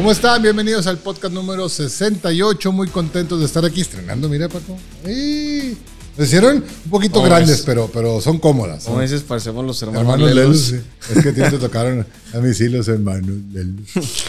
¿Cómo están? Bienvenidos al podcast número 68. Muy contentos de estar aquí estrenando, mira Paco. hicieron un poquito grandes, pero, pero son cómodas. Como dices, parecemos los hermanos, de luz. Es que Es que te tocaron a mis hilos hermanos luz.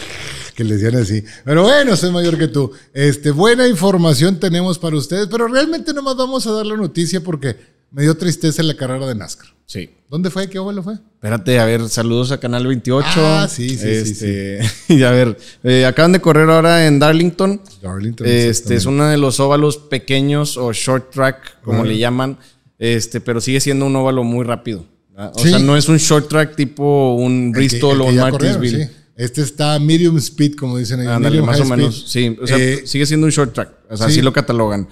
que le decían así. Pero bueno, soy mayor que tú. Este, buena información tenemos para ustedes, pero realmente nomás vamos a dar la noticia porque me dio tristeza en la carrera de NASCAR. Sí. ¿Dónde fue? ¿Qué óvalo fue? Espérate, a ver, saludos a Canal 28. Ah, sí, sí, sí, este, Y a ver, eh, acaban de correr ahora en Darlington. Darlington. Este es uno de los óvalos pequeños o short track, como le llaman, este, pero sigue siendo un óvalo muy rápido. O sea, no es un short track tipo un Bristol o un Martinsville. Este está medium speed, como dicen ahí. Ándale, más o menos. Sí, o sea, eh, sigue siendo un short track. O sea, así lo catalogan.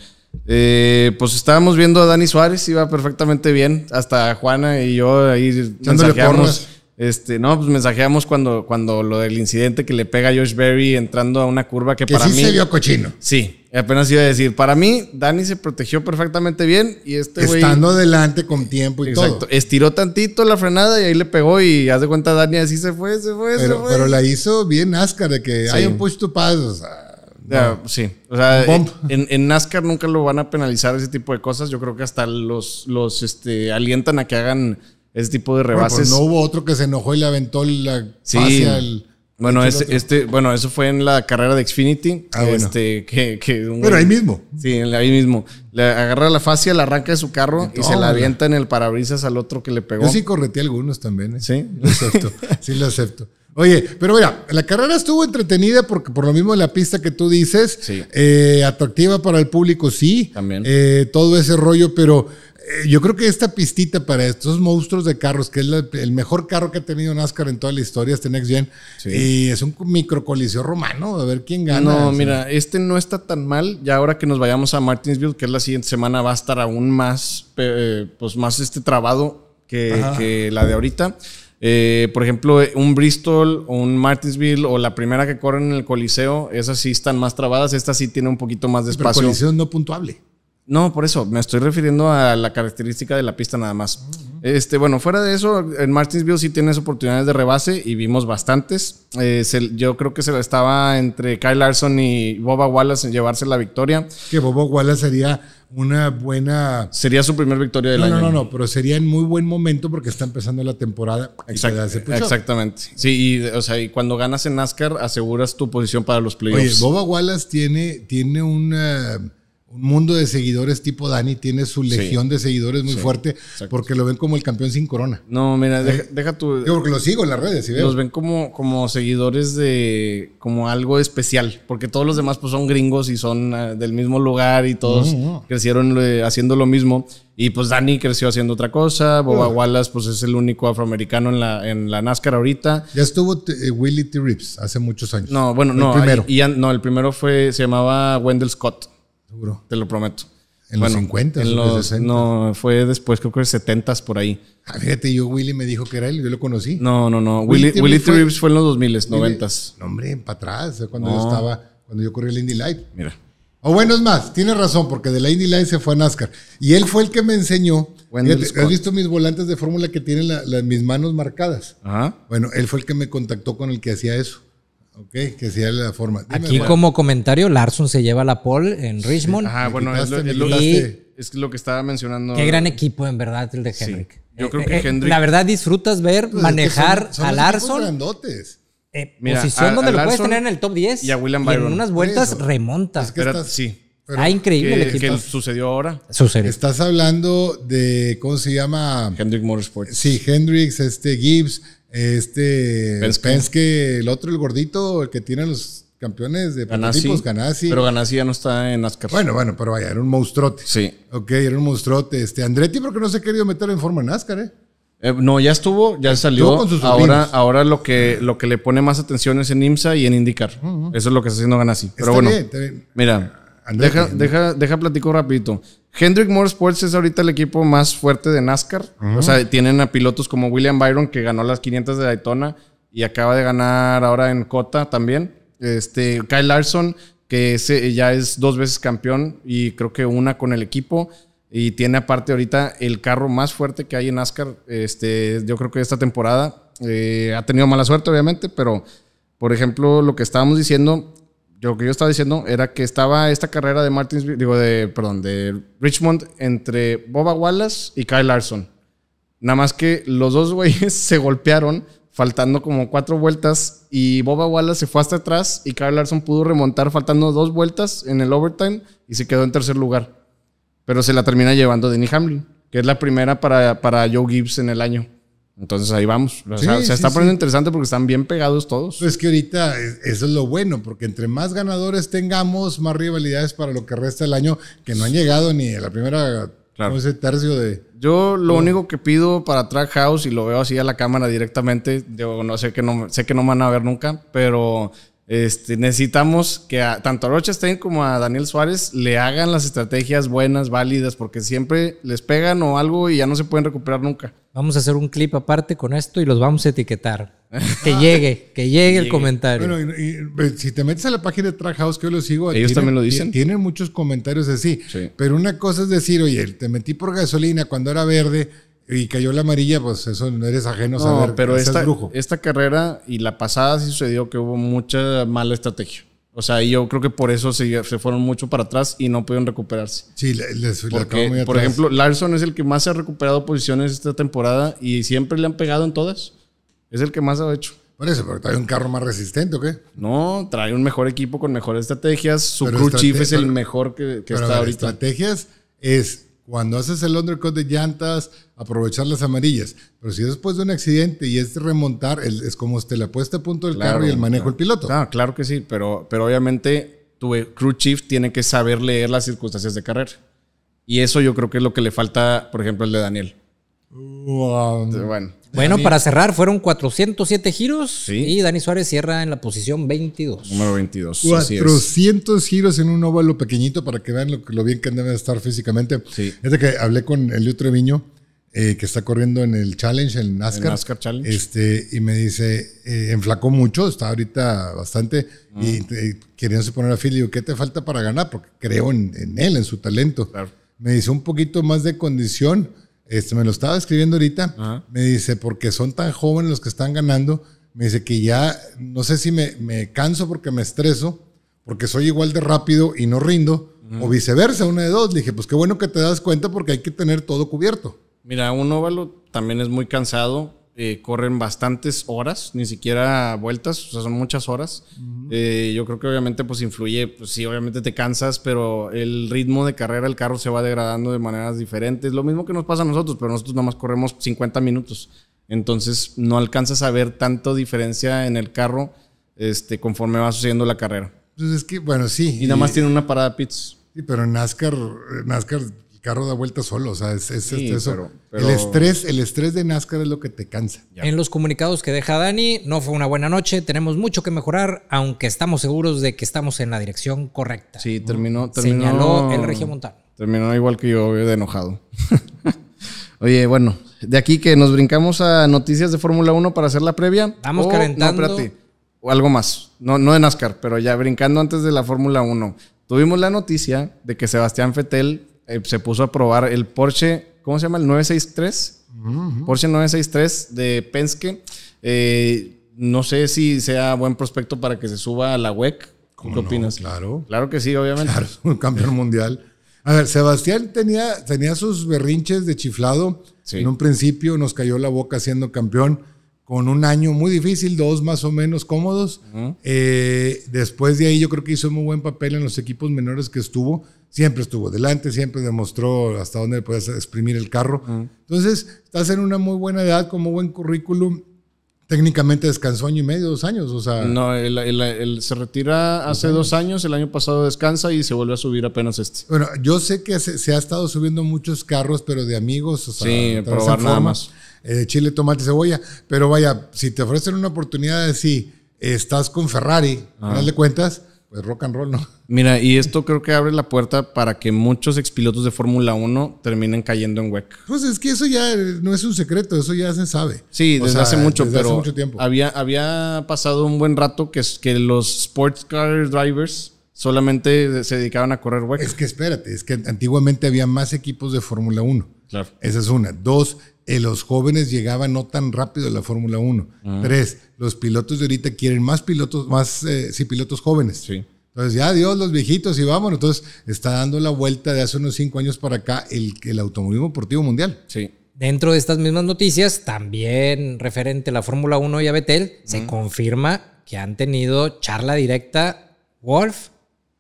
Eh, pues estábamos viendo a Dani Suárez, iba perfectamente bien. Hasta Juana y yo ahí mensajeamos. Este, no, pues mensajeamos cuando, cuando lo del incidente que le pega a Josh Berry entrando a una curva que, para sí mí. se vio cochino. Sí, apenas iba a decir. Para mí, Dani se protegió perfectamente bien y este Estando adelante con tiempo y exacto, Estiró tantito la frenada y ahí le pegó y haz de cuenta, Dani así se fue, se fue, pero, se Pero la hizo bien Ascar de que hay un push to o sea sí. O sea, en, NASCAR nunca lo van a penalizar ese tipo de cosas. Yo creo que hasta los, los este, alientan a que hagan ese tipo de pues rebases. no hubo otro que se enojó y le aventó la bueno, este, bueno, eso fue en la carrera de Xfinity. Ah, este, que, ahí mismo. Sí, ahí mismo. Le agarra la fascia, la arranca de su carro y se la avienta en el parabrisas al otro que le pegó. Yo sí correté algunos también. ¿eh? Sí. Lo acepto. sí, lo acepto. Oye, pero mira, la carrera estuvo entretenida porque por lo mismo la pista que tú dices, eh, atractiva para el público, sí. También. Eh, todo ese rollo, pero eh, yo creo que esta pistita para estos monstruos de carros, que es el mejor carro que ha tenido NASCAR en toda la historia, este Next Gen, y es un micro romano, a ver quién gana. No, mira, este no está tan mal. Ya ahora que nos vayamos a Martinsville, que es la siguiente semana, va a estar aún más, pues más este trabado que la de ahorita. Eh, por ejemplo, eh, un Bristol o un Martinsville o la primera que corren en el Coliseo, esas sí están más trabadas, esta sí tiene un poquito más de espacio. Pero Coliseo no puntuable. No, por eso, me estoy refiriendo a la característica de la pista nada más. Ah. Este, bueno, fuera de eso, en Martinsville sí tienes oportunidades de rebase y vimos bastantes. Eh, yo creo que se estaba entre Kyle Larson y Boba Wallace en llevarse la victoria. Que Boba Wallace sería una buena. Sería su primer victoria del año. No, no, no, pero sería en muy buen momento porque está empezando la temporada. exactamente. Sí, y, o sea, y cuando ganas en NASCAR aseguras tu posición para los playoffs. Oye, Boba Wallace tiene, tiene una un mundo de seguidores tipo Dani tiene su legión de seguidores muy fuerte porque lo ven como el campeón sin corona. No, mira, eh, deja, tu... Yo porque lo sigo en las redes Los ven como, como seguidores de... como algo especial, porque todos los demás pues son gringos y son ah, del mismo lugar y todos mm, mm. crecieron eh, haciendo lo mismo. Y pues Dani creció haciendo otra cosa, Boba mm. Wallace pues es el único afroamericano en la, en la NASCAR ahorita. Ya estuvo Willy eh, Willie T. Rips hace muchos años. No, bueno, el no. Primero. no, el primero fue, se llamaba Wendell Scott. Te lo prometo. En los 50, en los, 60. No, fue después, creo que 70 por ahí. Ah, fíjate, yo Willy me dijo que era él, yo lo conocí. No, no, no. Willy, Willy, fue, en los 2000, 90. No, hombre, para atrás, cuando yo estaba, cuando yo corrí el Indy Light. Mira. O bueno, es más, tienes razón, porque de la Indy Light se fue a NASCAR. Y él fue el que me enseñó. Fíjate, ¿Has visto mis volantes de fórmula que tienen mis manos marcadas? Ajá. Bueno, él fue el que me contactó con el que hacía eso. Ok, que sea la forma. Aquí, como comentario, Larson se lleva la pole en Richmond. bueno, es lo, que estaba mencionando. Qué gran equipo, en verdad, el de Henrik. Yo eh, creo eh, que eh, La verdad, disfrutas ver pues manejar a Larson. grandotes. posición donde lo puedes tener en el top 10. Y a William Byron. en unas vueltas remontas. remonta. Es que sí ah, increíble ¿Qué sucedió ahora. Sucedió. Estás hablando de, ¿cómo se llama? Hendrick Motorsports. Sí, Hendrix, este Gibbs, este Penske. el otro, el gordito, el que tiene los campeones de Ganassi, Ganasi. Ganassi. Pero Ganassi ya no está en NASCAR. Bueno, bueno, pero vaya, era un monstruote. Sí. Ok, era un monstruote. Este, Andretti, qué no se ha querido meter en forma en NASCAR, eh? ¿eh? no, ya estuvo, ya salió. Con sus ahora, ahora lo que lo que le pone más atención es en IMSA y en IndyCar. Eso es lo que está haciendo Ganassi. Pero bueno, mira, deja, deja, deja platico rapidito. Hendrick Motorsports es ahorita el equipo más fuerte de NASCAR. O sea, tienen a pilotos como William Byron, que ganó las 500 de Daytona y acaba de ganar ahora en Cota también. Este, Kyle Larson, que ya es dos veces campeón y creo que una con el equipo. Y tiene aparte ahorita el carro más fuerte que hay en NASCAR. Este, yo creo que esta temporada eh, ha tenido mala suerte, obviamente, pero por ejemplo, lo que estábamos diciendo, lo que yo estaba diciendo era que estaba esta carrera de Martins, digo, de, perdón, de Richmond entre Boba Wallace y Kyle Larson. Nada más que los dos güeyes se golpearon faltando como cuatro vueltas y Boba Wallace se fue hasta atrás y Kyle Larson pudo remontar faltando dos vueltas en el overtime y se quedó en tercer lugar. Pero se la termina llevando Denny Hamlin, que es la primera para, para Joe Gibbs en el año. Entonces ahí vamos. O sea, se está poniendo interesante porque están bien pegados todos. Pues es que ahorita eso es lo bueno, porque entre más ganadores tengamos, más rivalidades para lo que resta del año, que no han llegado ni a la primera, claro. ese tercio de. Yo lo único que pido para Track House, y lo veo así a la cámara directamente, yo no sé que no, sé que no me van a ver nunca, pero este, necesitamos que tanto a Rochester como a Daniel Suárez le hagan las estrategias buenas, válidas, porque siempre les pegan o algo y ya no se pueden recuperar nunca. Vamos a hacer un clip aparte con esto y los vamos a etiquetar. Que llegue, que llegue el comentario. Bueno, y, pues, si te metes a la página de Track House, que yo lo sigo. Ellos también lo dicen. Tienen muchos comentarios así. Pero una cosa es decir, oye, te metí por gasolina cuando era verde y cayó la amarilla, pues eso no eres ajeno a saber. pero esta, esta carrera y la pasada sí sucedió que hubo mucha mala estrategia. O sea, yo creo que por eso se, fueron mucho para atrás y no pudieron recuperarse. Sí, les, Porque, muy atrás. Por ejemplo, Larson es el que más se ha recuperado posiciones esta temporada y siempre le han pegado en todas. Es el que más ha hecho. Parece, pero trae un carro más resistente o qué? No, trae un mejor equipo con mejores estrategias. Su crew chief es el mejor que, que está ahorita. Estrategias es cuando haces el undercut de llantas, aprovechar las amarillas. Pero si después de un accidente y es remontar, es como te la puesta a punto del carro y el manejo del piloto. Claro, claro que sí, pero, pero obviamente tu crew chief tiene que saber leer las circunstancias de carrera. Y eso yo creo que es lo que le falta, por ejemplo, el de Daniel. bueno. Bueno, para cerrar, fueron 407 giros y Dani Suárez cierra en la posición 22. Número 22. 400 giros en un óvalo pequeñito para que vean lo, lo bien que debe estar físicamente. Sí. de que hablé con Elio Treviño, eh, que está corriendo en el Challenge, en NASCAR. El NASCAR Challenge. Este, y me dice, eh, enflacó mucho, está ahorita bastante, y, ah. queriéndose poner a fila. Y digo, ¿qué te falta para ganar? Porque creo en, él, en su talento. Me dice, un poquito más de condición este, me lo estaba escribiendo ahorita. Me dice, porque son tan jóvenes los que están ganando. Me dice que ya, no sé si me, canso porque me estreso, porque soy igual de rápido y no rindo, o viceversa, una de dos. Le dije, pues qué bueno que te das cuenta porque hay que tener todo cubierto. Mira, un óvalo también es muy cansado eh, corren bastantes horas, ni siquiera vueltas, o sea, son muchas horas. Eh, yo creo que obviamente pues influye, pues sí, obviamente te cansas, pero el ritmo de carrera, el carro se va degradando de maneras diferentes. Lo mismo que nos pasa a nosotros, pero nosotros nada más corremos 50 minutos. Entonces no alcanzas a ver tanto diferencia en el carro este, conforme va sucediendo la carrera. Entonces, pues, es que, bueno, sí. Y nada más tiene una parada pits. Sí, pero en NASCAR, eh, NASCAR carro da vuelta solo, o sea, es, este, El, estrés, el estrés de NASCAR es lo que te cansa. En los comunicados que deja Dani, no fue una buena noche, tenemos mucho que mejorar, aunque estamos seguros de que estamos en la dirección correcta. Sí, terminó. terminó Señaló el Montana. Terminó igual que yo, de enojado. Oye, bueno, de aquí que nos brincamos a noticias de Fórmula 1 para hacer la previa. Vamos oh, calentando. O algo más. No, no de NASCAR, pero ya brincando antes de la Fórmula 1. Tuvimos la noticia de que Sebastián Fettel eh, se puso a probar el Porsche, ¿cómo se llama? El 963. Porsche 963 de Penske. Eh, no sé si sea buen prospecto para que se suba a la WEC. ¿Qué opinas? Claro. Claro que sí, obviamente. Claro, un campeón mundial. A ver, Sebastián tenía, tenía sus berrinches de chiflado. En un principio nos cayó la boca siendo campeón con un año muy difícil, dos más o menos cómodos. Eh, después de ahí yo creo que hizo muy buen papel en los equipos menores que estuvo. Siempre estuvo delante, siempre demostró hasta dónde puedes exprimir el carro. Entonces, estás en una muy buena edad, con muy buen currículum técnicamente descansó año y medio, dos años, o sea... No, él, se retira hace dos años, el año pasado descansa y se vuelve a subir apenas este. Bueno, yo sé que se, ha estado subiendo muchos carros, pero de amigos, o sea... Sí, nada más. Eh, chile, tomate, cebolla, pero vaya, si te ofrecen una oportunidad de si estás con Ferrari, ah. de cuentas pues rock and roll, ¿no? Mira, y esto creo que abre la puerta para que muchos expilotos de Fórmula 1 terminen cayendo en WEC. Pues es que eso ya eh, no es un secreto, eso ya se sabe. Sí, desde hace mucho, pero mucho tiempo. Había, había pasado un buen rato que, los sports car drivers solamente se dedicaban a correr WEC. Es que espérate, es que antiguamente había más equipos de Fórmula 1. Claro. Esa es una. Dos, eh, los jóvenes llegaban no tan rápido a la Fórmula 1. Ah. Tres, los pilotos de ahorita quieren más pilotos, más eh, pilotos jóvenes. Sí. Entonces, ya adiós los viejitos y vámonos. Entonces, está dando la vuelta de hace unos cinco años para acá el, el automovilismo deportivo mundial. Sí. Dentro de estas mismas noticias, también referente a la Fórmula 1 y a Betel, se confirma que han tenido charla directa Wolf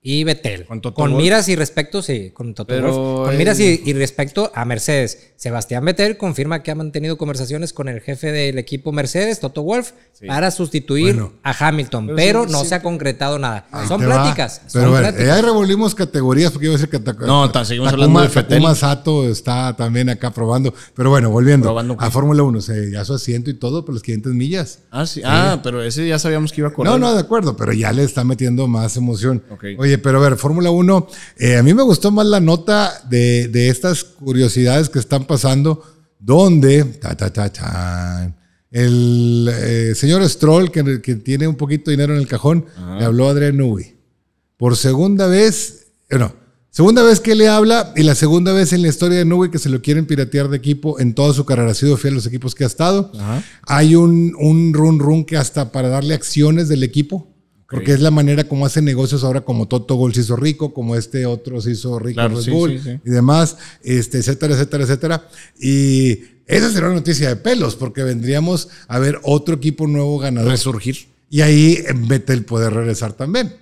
y Betel. Con, miras y respecto, sí, con Toto Wolf. Con miras y, respecto a Mercedes. Sebastián Betel confirma que ha mantenido conversaciones con el jefe del equipo Mercedes, Toto Wolf, para sustituir a Hamilton. Pero, no se ha concretado nada. son pláticas. Pero son revolvimos categorías porque iba a decir que no, está seguimos hablando de Sato está también acá probando. Pero bueno, volviendo a Fórmula 1, ya su asiento y todo por los 500 millas. Ah, sí. Ah, eh. pero ese ya sabíamos que iba a correr. No, no, de acuerdo, pero ya le está metiendo más emoción. Oye, pero a ver, Fórmula 1, eh, a mí me gustó más la nota de, estas curiosidades que están pasando, donde ta, ta, ta, el eh, señor Stroll, que, que, tiene un poquito de dinero en el cajón, le habló a Adrián Nubi. Por segunda vez, bueno eh, Segunda vez que le habla y la segunda vez en la historia de Nubi que se lo quieren piratear de equipo en toda su carrera. Ha sido fiel a los equipos que ha estado. Hay un, un run run que hasta para darle acciones del equipo porque es la manera como hacen negocios ahora, como Toto Gol se hizo rico, como este otro se hizo rico y demás, este, etcétera, etcétera, etcétera. Y esa será una noticia de pelos, porque vendríamos a ver otro equipo nuevo ganador. Resurgir. Y ahí el poder regresar también.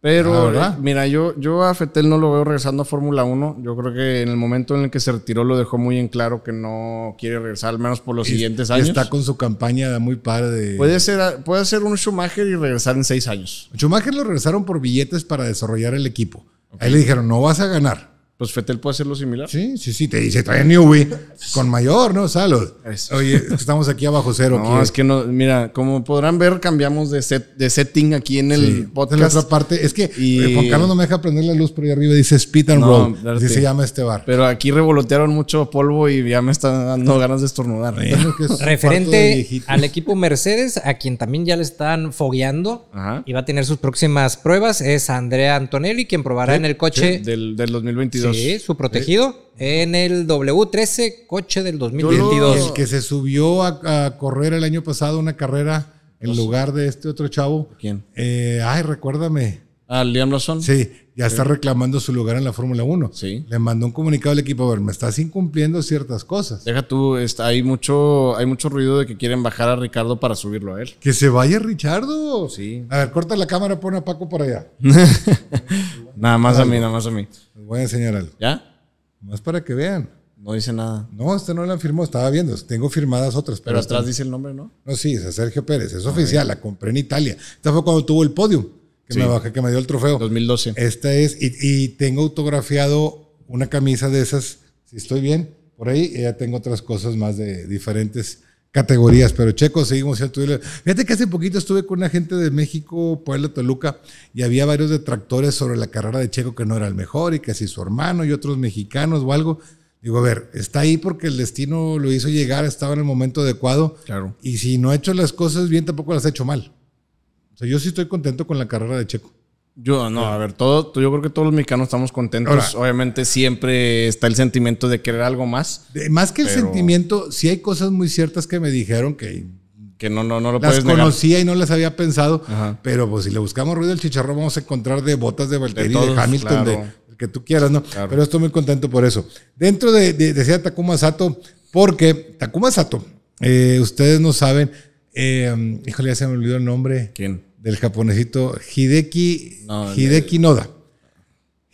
Pero, ah, eh, mira, yo, yo a Fetel no lo veo regresando a Fórmula 1. Yo creo que en el momento en el que se retiró lo dejó muy en claro que no quiere regresar, al menos por los siguientes años. Está con su campaña muy padre Puede ser, puede un Schumacher y regresar en seis años. Schumacher lo regresaron por billetes para desarrollar el equipo. Ahí le dijeron, no vas a ganar, pues Fetel puede hacerlo similar. Sí, sí, sí. Te dice, trae Newby con mayor, ¿no? Salud. Oye, estamos aquí abajo cero. No, es que no. Mira, como podrán ver, cambiamos de, set, de setting aquí en el sí, En la otra parte. Es que eh, Juan Carlos no me deja prender la luz, por ahí arriba dice Speed and no, Roll. se llama este bar. Pero aquí revolotearon mucho polvo y ya me están dando ganas de estornudar. Referente al equipo Mercedes, a quien también ya le están fogueando y va a tener sus próximas pruebas, es Andrea Antonelli, quien probará en el coche. del 2022 su protegido eh. en el W13, coche del 2022. el que se subió a, correr el año pasado una carrera en lugar de este otro chavo. ¿Quién? Eh, ay, recuérdame. ¿A ah, Liam Lawson? Sí, ya está reclamando su lugar en la Fórmula 1. Sí. Le mandó un comunicado al equipo, a ver, me estás incumpliendo ciertas cosas. Deja tú, hay, mucho, hay mucho ruido de que quieren bajar a Ricardo para subirlo a él. Que se vaya Ricardo. Sí. A ver, corta la cámara, pone a Paco para allá. Nada más a mí, nada más a mí. voy a enseñar algo. ¿Ya? Más para que vean. No dice nada. No, este no han firmó, estaba viendo. Tengo firmadas otras. Pero, atrás dice el nombre, ¿no? No, sí, es Sergio Pérez, es ah, oficial, la compré en Italia. Esta fue cuando tuvo el podio. que me bajé, que me dio el trofeo. 2012. Esta es, y, y, tengo autografiado una camisa de esas, si estoy bien, por ahí, y ya tengo otras cosas más de diferentes categorías, pero Checo seguimos siendo Fíjate que hace poquito estuve con una gente de México, Puebla, Toluca, y había varios detractores sobre la carrera de Checo que no era el mejor y que si su hermano y otros mexicanos o algo. Digo, a ver, está ahí porque el destino lo hizo llegar, estaba en el momento adecuado. Claro. Y si no ha hecho las cosas bien, tampoco las ha hecho mal. O sea, yo sí estoy contento con la carrera de Checo. Yo, no, a ver, todo, yo creo que todos los mexicanos estamos contentos. Obviamente siempre está el sentimiento de querer algo más. más que el sentimiento, sí hay cosas muy ciertas que me dijeron que... Que no, no, no lo las conocía y no las había pensado, pero pues si le buscamos ruido al chicharrón vamos a encontrar de botas de Valtteri, de, Hamilton, de que tú quieras, ¿no? Pero estoy muy contento por eso. Dentro de, de decía Takuma Sato, porque Takuma Sato, eh, ustedes no saben, eh, híjole, ya se me olvidó el nombre. ¿Quién? del japonesito Hideki, Hideki Noda.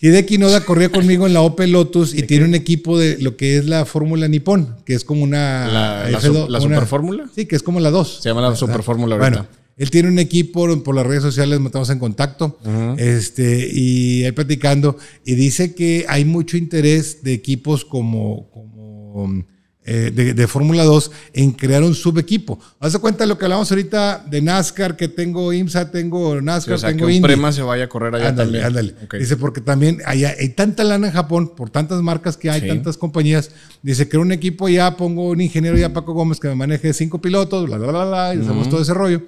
Hideki Noda corría conmigo en la Opel Lotus y tiene un equipo de lo que es la Fórmula Nippon, que es como una. ¿La, la, Fórmula? Sí, que es como la 2. Se llama la Superfórmula Fórmula ahorita. Bueno, él tiene un equipo por las redes sociales, estamos en contacto, este, y ahí platicando, y dice que hay mucho interés de equipos como, como eh, de, Fórmula 2 en crear un subequipo. Haz de cuenta lo que hablamos ahorita de NASCAR, que tengo IMSA, tengo NASCAR, sí, o sea, que un prema se vaya a correr allá ándale, también. Ándale. Dice, porque también hay, tanta lana en Japón, por tantas marcas que hay, tantas compañías. Dice, creo un equipo ya, pongo un ingeniero ya, Paco Gómez, que me maneje cinco pilotos, bla, bla, bla, bla, y hacemos todo ese rollo.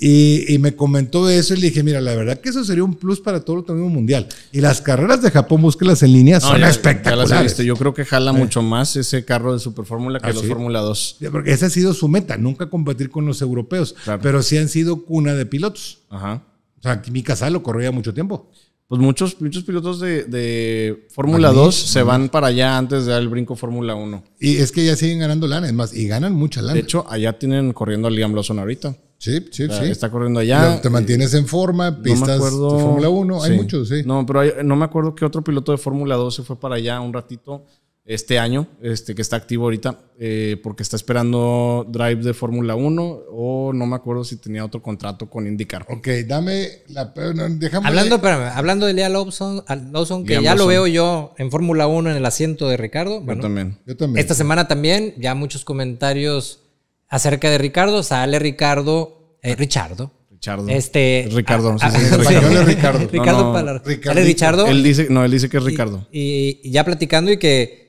Y, me comentó eso y le dije, mira, la verdad que eso sería un plus para todo el torneo mundial. Y las carreras de Japón, búsquelas en línea, son espectaculares. Ya las he Yo creo que jala mucho más ese carro de Super Fórmula que ah, los Fórmula 2. Porque esa ha sido su meta, nunca competir con los europeos, pero sí han sido cuna de pilotos. Ajá. O sea, mi casa lo corría mucho tiempo. Pues muchos, muchos pilotos de, de Fórmula 2 se van para allá antes de dar el brinco Fórmula 1. Y es que ya siguen ganando lana, es más, y ganan mucha lana. De hecho, allá tienen corriendo a Liam Lawson ahorita. Sí, sí, sí. Está corriendo allá. Te mantienes en forma, pistas de Fórmula 1, hay muchos, sí. No, pero no me acuerdo que otro piloto de Fórmula 2 se fue para allá un ratito este año, este, que está activo ahorita, eh, porque está esperando Drive de Fórmula 1 o no me acuerdo si tenía otro contrato con IndyCar. Ok, dame la... hablando, hablando de Lea Lawson, que ya lo veo yo en Fórmula 1 en el asiento de Ricardo. Bueno, yo también. Yo también. Esta semana también, ya muchos comentarios acerca de Ricardo. Sale Ricardo, eh, Richardo. Richardo. Este, Ricardo, ah, no sé ah, Ricardo. Ricardo. Ricardo Él dice, no, él dice que es Ricardo. y ya platicando y que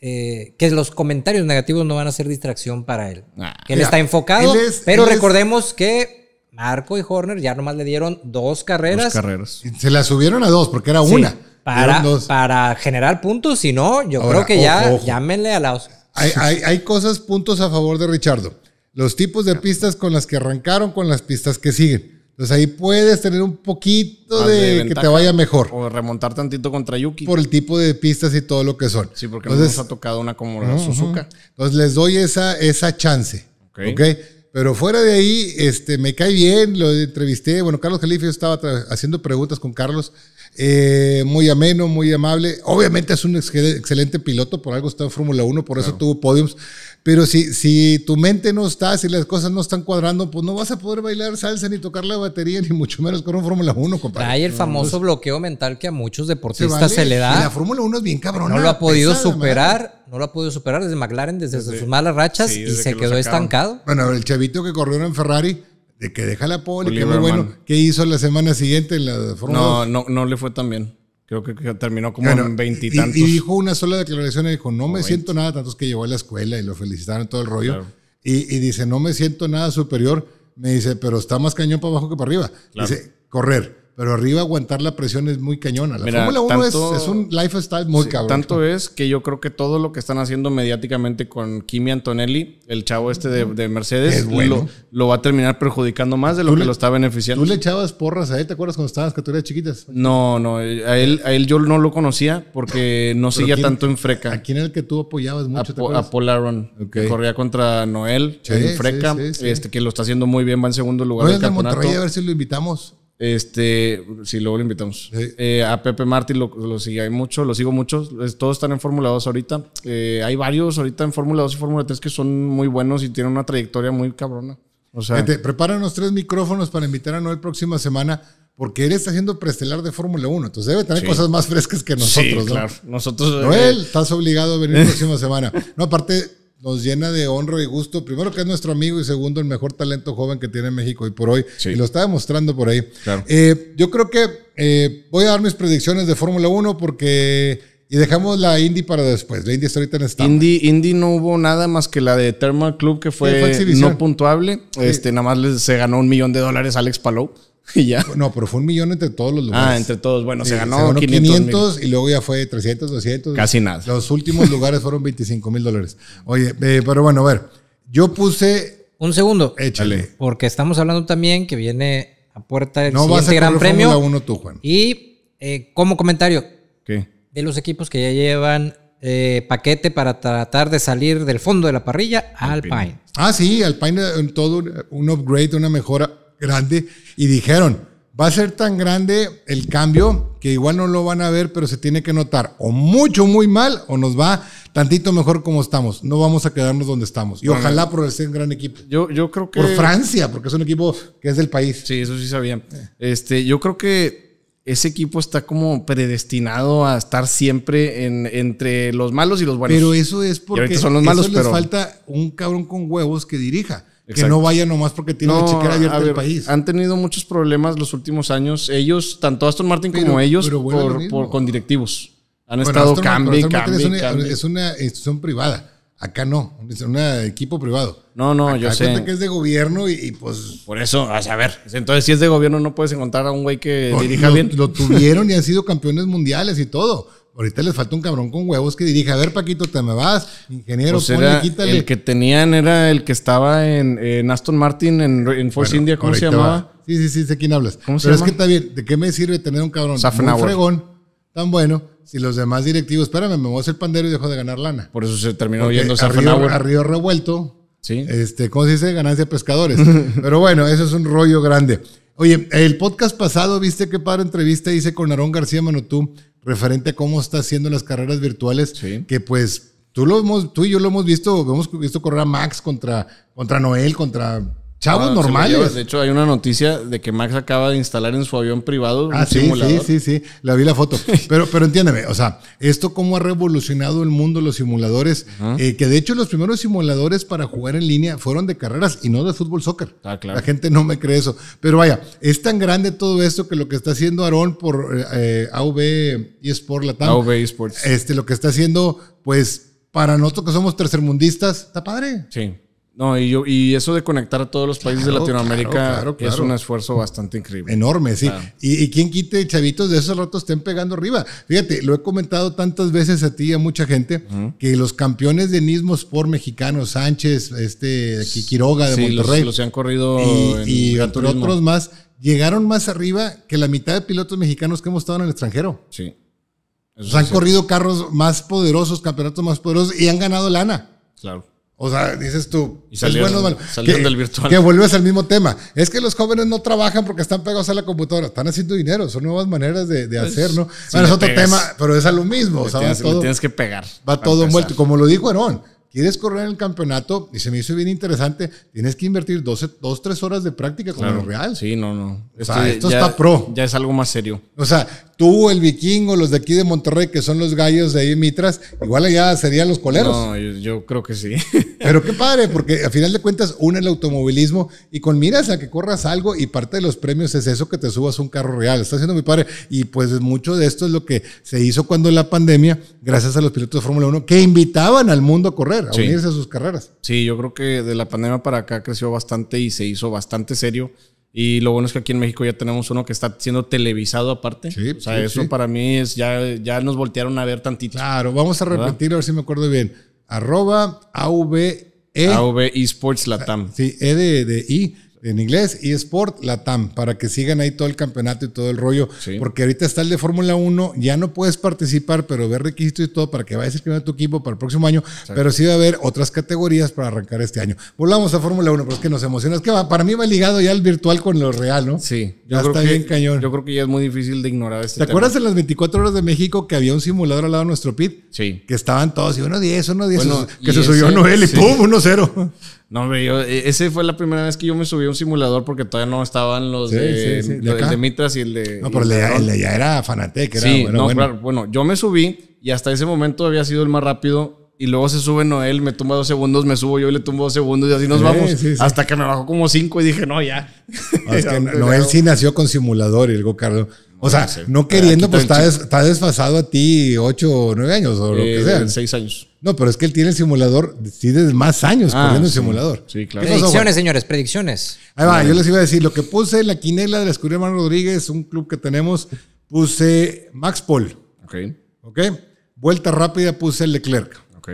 eh, que los comentarios negativos no van a ser distracción para él. Ah, que él está enfocado, pero recordemos que Marco y Horner ya nomás le dieron dos carreras. carreras. Se las subieron a dos porque era una. Para, generar puntos, si no, yo creo que ya llámenle a la... Hay, hay, hay, cosas, puntos a favor de Richardo. Los tipos de pistas con las que arrancaron, con las pistas que siguen. Entonces ahí puedes tener un poquito de, que te vaya mejor. O remontar tantito contra Yuki. Por el tipo de pistas y todo lo que son. Sí, porque no nos ha tocado una como la Suzuka. Entonces les doy esa, esa chance. Ok. Pero fuera de ahí, este, me cae bien, lo entrevisté. Bueno, Carlos Jalife, yo estaba haciendo preguntas con Carlos. Eh, muy ameno, muy amable. Obviamente es un excelente piloto, por algo está en Fórmula 1, por eso tuvo podiums. Pero si, si tu mente no está, si las cosas no están cuadrando, pues no vas a poder bailar salsa ni tocar la batería, ni mucho menos con un Fórmula 1, compadre. Hay el famoso pues, bloqueo mental que a muchos deportistas se, le da. la Fórmula 1 es bien cabrona. No lo ha podido superar, no lo ha podido superar desde McLaren, desde, sus malas rachas y se quedó estancado. Bueno, el chavito que corrió en Ferrari, de que deja la pole, que muy bueno. ¿Qué hizo la semana siguiente en la Fórmula No, no, no le fue tan bien. Creo que terminó como en veintitantos. Y, dijo una sola declaración y dijo, no me siento nada, tantos que llegó a la escuela y lo felicitaron todo el rollo. Y, dice, no me siento nada superior. Me dice, pero está más cañón para abajo que para arriba. Dice, correr. Pero arriba aguantar la presión es muy cañona. La Fórmula 1 es, un lifestyle muy cabrón. Tanto es que yo creo que todo lo que están haciendo mediáticamente con Kimi Antonelli, el chavo este de, Mercedes, lo, va a terminar perjudicando más de lo que lo está beneficiando. ¿Tú le echabas porras a él? ¿Te acuerdas cuando estabas eras chiquitas? No, no. A él, a él yo no lo conocía porque no seguía tanto en freca. ¿A quién era el que tú apoyabas mucho? A, Paul Aaron. Corría contra Noel en freca, este, que lo está haciendo muy bien, va en segundo lugar. campeonato. a ver si lo invitamos. Este, si luego lo invitamos. Eh, a Pepe Martí lo, lo sigue mucho, lo sigo mucho. todos están en Fórmula 2 ahorita. Eh, hay varios ahorita en Fórmula 2 y Fórmula 3 que son muy buenos y tienen una trayectoria muy cabrona. O sea, prepáranos tres micrófonos para invitar a Noel próxima semana porque él está haciendo prestelar de Fórmula 1, entonces debe tener cosas más frescas que nosotros. Nosotros. Noel, eh, estás obligado a venir la próxima semana. No, aparte, nos llena de honro y gusto. Primero que es nuestro amigo y segundo el mejor talento joven que tiene México hoy por hoy. Y lo está demostrando por ahí. Eh, yo creo que eh, voy a dar mis predicciones de Fórmula 1 porque... Y dejamos la Indy para después. La Indy está ahorita en stand. Indy, Indy no hubo nada más que la de Thermal Club que fue, no puntuable. Este, nada más se ganó un millón de dólares Alex Palou. No, pero fue un millón entre todos los lugares. Ah, entre todos. Bueno, se, ganó 500, y luego ya fue 300, 200. Casi nada. Los últimos lugares fueron 25 mil dólares. Oye, eh, pero bueno, a ver. Yo puse. Un segundo. Échale. Porque estamos hablando también que viene a puerta el no siguiente Gran Premio. Uno tú, Juan. Y eh, como comentario. ¿Qué? De los equipos que ya llevan eh, paquete para tratar de salir del fondo de la parrilla Alpine. Alpine. Ah, sí, Alpine, todo un upgrade, una mejora grande y dijeron, va a ser tan grande el cambio que igual no lo van a ver, pero se tiene que notar o mucho, muy mal o nos va tantito mejor como estamos. No vamos a quedarnos donde estamos. Y ojalá por un gran equipo. Yo, yo creo que... Por Francia, porque es un equipo que es del país. Sí, eso sí sabía. Este, yo creo que ese equipo está como predestinado a estar siempre entre los malos y los buenos. Pero eso es porque son los malos, les falta un cabrón con huevos que dirija. Que no vayan nomás porque tiene la chequera abierta en el país. Han tenido muchos problemas los últimos años. Ellos, tanto Aston Martin como ellos, por, con directivos. Han estado cambio, es, es, una, institución privada. Acá no, es un equipo privado. No, no, yo sé. que es de gobierno y, pues. Por eso, a saber. Entonces, si es de gobierno, no puedes encontrar a un güey que dirija bien. Lo tuvieron y han sido campeones mundiales y todo. Ahorita les falta un cabrón con huevos que dirija. A ver, Paquito, te me vas. Ingeniero, pues ponle, quítale. El que tenían era el que estaba en, Aston Martin, en, Force India, ¿cómo se llamaba? Sí, sí, sí, sé quién hablas. ¿Cómo Pero se llama? es que está bien, ¿de qué me sirve tener un cabrón un fregón tan bueno si los demás directivos, espérame, me voy el pandero y dejó de ganar lana? Por eso se terminó yendo A río revuelto. Sí. Este, ¿Cómo se dice? Ganancia pescadores. Pero bueno, eso es un rollo grande. Oye, el podcast pasado, viste qué padre entrevista hice con Aarón García Manotú referente a cómo está haciendo las carreras virtuales, que pues tú, lo hemos, tú y yo lo hemos visto, hemos visto correr a Max contra, contra Noel, contra Chavos ah, normales. De hecho, hay una noticia de que Max acaba de instalar en su avión privado un ah, sí, simulador. Sí, sí, sí. La vi la foto. Pero, pero entiéndeme, o sea, esto cómo ha revolucionado el mundo los simuladores. Eh, que de hecho, los primeros simuladores para jugar en línea fueron de carreras y no de fútbol soccer. Ah, claro. La gente no me cree eso. Pero vaya, es tan grande todo esto que lo que está haciendo Aarón por eh, eh, AV eSport Latam. AV eSports. Este, lo que está haciendo, pues, para nosotros que somos tercermundistas, está padre. Sí. No, y, y eso de conectar a todos los países de Latinoamérica es un esfuerzo bastante increíble. Enorme, sí. Y, quién quien quite, chavitos, de esos ratos estén pegando arriba. Fíjate, lo he comentado tantas veces a ti y a mucha gente, que los campeones de Nismo Sport mexicanos, Sánchez, este, Quiroga de Monterrey. Los, han corrido y, otros más, llegaron más arriba que la mitad de pilotos mexicanos que hemos estado en el extranjero. Sí. han corrido carros más poderosos, campeonatos más poderosos y han ganado lana. Claro. O sea, dices tú, que, vuelves al mismo tema. Es que los jóvenes no trabajan porque están pegados a la computadora, están haciendo dinero, son nuevas maneras de, de pues, hacer, ¿no? es otro tema, pero es a lo mismo. o tienes, que pegar. Va todo muerto. Como lo dijo Herón, ¿Quieres correr en el campeonato? Y se me hizo bien interesante. Tienes que invertir 12, 2, 3 horas de práctica con lo real. Sí, no, no. Esto, esto está pro. Ya es algo más serio. O sea, tú, el vikingo, los de aquí de Monterrey, que son los gallos de ahí Mitras, igual allá serían los coleros. No, yo, creo que sí. Pero qué padre, porque al final de cuentas une el automovilismo y con miras a que corras algo y parte de los premios es eso, que te subas un carro real. Está haciendo mi padre. Y pues mucho de esto es lo que se hizo cuando la pandemia, gracias a los pilotos de Fórmula 1, que invitaban al mundo a correr a unirse a sus carreras. Sí, yo creo que de la pandemia para acá creció bastante y se hizo bastante serio. Y lo bueno es que aquí en México ya tenemos uno que está siendo televisado aparte. Sí, o sea, eso para mí es ya, ya nos voltearon a ver tantito. Claro, vamos a repetir, a ver si me acuerdo bien. Arroba AVE. AV Esports Latam. Sí, E de, de en inglés, y eSport Latam, para que sigan ahí todo el campeonato y todo el rollo. Porque ahorita está el de Fórmula 1, ya no puedes participar, pero ver requisitos y todo para que vayas primero a tu equipo para el próximo año. Pero sí va a haber otras categorías para arrancar este año. Volvamos a Fórmula 1, pero es que nos emociona. Es que para mí va ligado ya el virtual con lo real, ¿no? Sí. Ya está bien cañón. Yo creo que ya es muy difícil de ignorar este ¿Te acuerdas en las 24 horas de México que había un simulador al lado de nuestro pit? Sí. Que estaban todos y uno 10 uno 10 que se subió subió Noel y ¡pum! 1-0. No, yo, e, ese fue la primera vez que yo me subí a un simulador porque todavía no estaban los de, Mitras y el de. No, pero el, ya era Fanatec, era sí, bueno, no, bueno. Claro, bueno, yo me subí y hasta ese momento había sido el más rápido. Y luego se sube Noel, me tumba dos segundos, me subo yo y le tumbo dos segundos y así nos vamos. Hasta que me bajó como cinco y dije, no, ya. Ah, Noel sí nació con simulador y el Carlos... O sea, no queriendo, pues está, desfasado a ti 8 o 9 años o lo que eh, sea. 6 años. No, pero es que él tiene el simulador, tienes más años ah, corriendo el simulador. Sí, claro. Predicciones, señores, predicciones. Ahí va, yo les iba a decir, lo que puse en la quinela de la escuela Rodríguez, un club que tenemos, puse Max Paul. Ok. Ok. Vuelta rápida puse el Leclerc. Ok.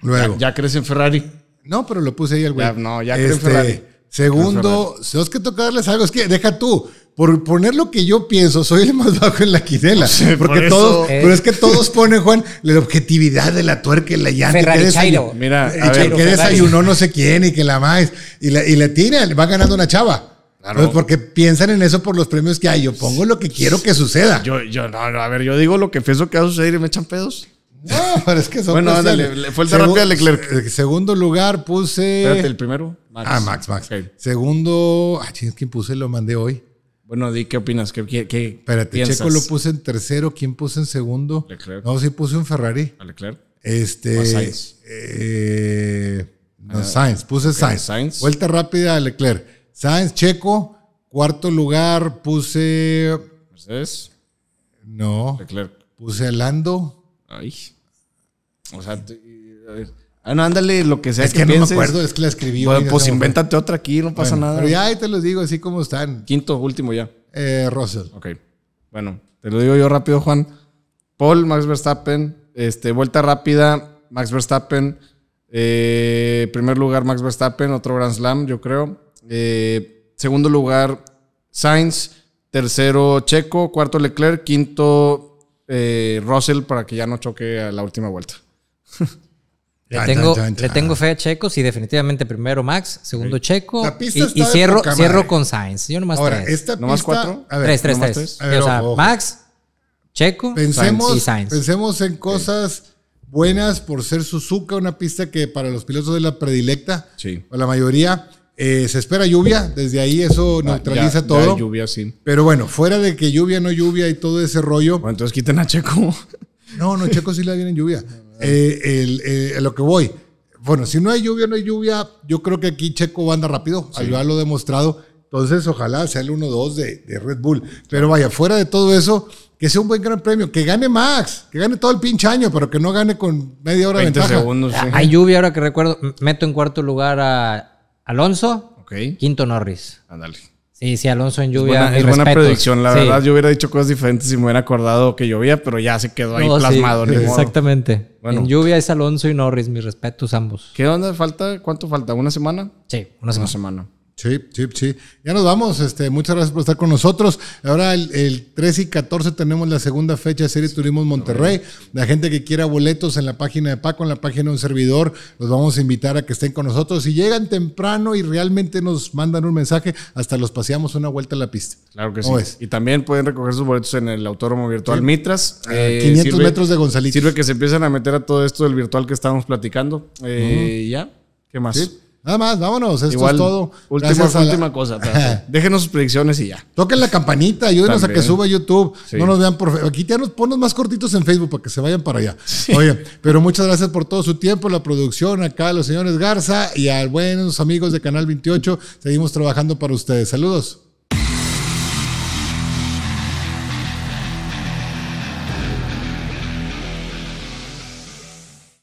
Luego. Ya, crees en Ferrari. No, pero lo puse ahí al güey. no, ya crees este, en Ferrari. Segundo, si os que tocarles algo, es que deja tú por poner lo que yo pienso, soy el más bajo en la quinela. porque todos, eh. pero es que todos ponen, Juan, la objetividad de la tuerca y la llanta. que desayuno Mira, que desayunó no sé quién y que la más. Y le y la tira, va ganando una chava. Claro. Pues, porque piensan en eso por los premios que hay. Yo pongo lo que quiero que suceda. Yo, yo, no, a ver, yo digo lo que pienso que va a suceder y me echan pedos. No, pero es que son Bueno, ándale, fue el de Leclerc. Eh, segundo lugar puse. Espérate, el primero. Max. Ah, Max, Max. Segundo. Ah, es quien puse? Lo mandé hoy. Bueno, di, ¿qué opinas? ¿Qué, qué, qué Espérate, Checo lo puse en tercero, ¿quién puso en segundo? Leclerc. No, sí puse un Ferrari. A Leclerc. Este. A Sainz. Eh, no, ah, Sainz, puse Sainz. Vuelta rápida a Leclerc. Sainz, Checo. Cuarto lugar puse. Mercedes. No. Leclerc. Puse a Lando. Ay. O sea, a ver... Ah, no, ándale, lo que sea. Es que, no me acuerdo, es que la escribí. pues invéntate otra aquí, no pasa nada. Pero ya te los digo, así como están. Quinto, último ya. Eh, Russell. Ok. Bueno, te lo digo yo rápido, Juan. Paul, Max Verstappen, este, vuelta rápida, Max Verstappen. Eh, primer lugar, Max Verstappen, otro Grand Slam, yo creo. Eh, segundo lugar, Sainz. Tercero, Checo. Cuarto, Leclerc. Quinto, Russell, para que ya no choque a la última vuelta. Le tengo, le fe a Checo, y definitivamente primero Max, segundo Checo. y, cierro, cierro con Sainz. Yo nomás Ahora, Esta ¿Nomás cuatro? A ver, tres, o sea, Max, Checo pensemos, Sainz y Sainz. Pensemos en cosas buenas por ser Suzuka, una pista que para los pilotos es la predilecta. Sí. O la mayoría. Eh, se espera lluvia, desde ahí eso ah, neutraliza todo. lluvia, sí. Pero bueno, fuera de que lluvia, no lluvia y todo ese rollo. Bueno, entonces quiten a Checo. No, no, Checo sí le viene en lluvia. Eh, el, eh, lo que voy. Bueno, si no hay lluvia, no hay lluvia. Yo creo que aquí Checo anda rápido. Sí. Ayuda lo demostrado. Entonces, ojalá sea el 1-2 de, Red Bull. Pero vaya, fuera de todo eso, que sea un buen gran premio. Que gane Max, que gane todo el pinche año, pero que no gane con media hora de ventaja. Segundos, Hay lluvia, ahora que recuerdo. Meto en cuarto lugar a Alonso. Quinto Norris. Ándale. Y si Alonso en lluvia. es buena, predicción, la verdad. Yo hubiera dicho cosas diferentes si me hubiera acordado que llovía, pero ya se quedó ahí plasmado. exactamente. Bueno. En lluvia es Alonso y Norris, mis respetos ambos. ¿Qué onda falta? ¿Cuánto falta? ¿Una semana? Sí, Una semana. Sí, sí, sí. Ya nos vamos. Este, muchas gracias por estar con nosotros. Ahora el, el y 14 tenemos la segunda fecha de Serie Turismo Monterrey. La gente que quiera boletos en la página de Paco, en la página de un servidor, los vamos a invitar a que estén con nosotros. Si llegan temprano y realmente nos mandan un mensaje, hasta los paseamos una vuelta a la pista. Claro que sí. Y también pueden recoger sus boletos en el Autódromo Virtual Mitras. 500 metros de Gonzalito. Sirve que se empiecen a meter a todo esto del virtual que estábamos platicando. Eh, Ya, ¿qué más? Nada más, vámonos. Esto es todo. Última, última cosa. déjenos sus predicciones y ya. Toquen la campanita, ayúdenos a que suba YouTube. No nos vean por Aquí ya más cortitos en Facebook para que se vayan para allá. Oye, pero muchas gracias por todo su tiempo, la producción, acá los señores Garza y a buenos amigos de Canal 28. Seguimos trabajando para ustedes. Saludos.